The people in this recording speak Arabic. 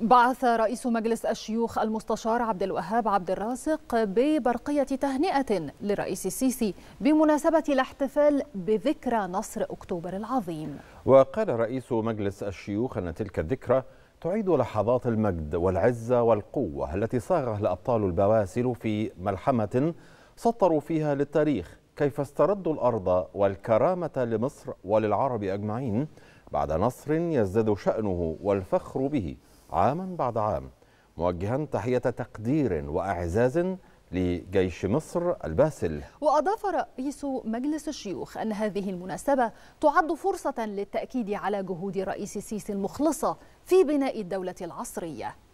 بعث رئيس مجلس الشيوخ المستشار عبد الوهاب عبد الرازق ببرقية تهنئة للرئيس السيسي بمناسبة الاحتفال بذكرى نصر أكتوبر العظيم وقال رئيس مجلس الشيوخ أن تلك الذكرى تعيد لحظات المجد والعزة والقوة التي صاغها الأبطال البواسل في ملحمة سطروا فيها للتاريخ كيف استردوا الأرض والكرامة لمصر وللعرب أجمعين بعد نصر يزداد شأنه والفخر به عاما بعد عام موجها تحية تقدير وإعزاز لجيش مصر الباسل وأضاف رئيس مجلس الشيوخ أن هذه المناسبة تعد فرصة للتأكيد على جهود رئيس السيسي المخلصة في بناء الدولة العصرية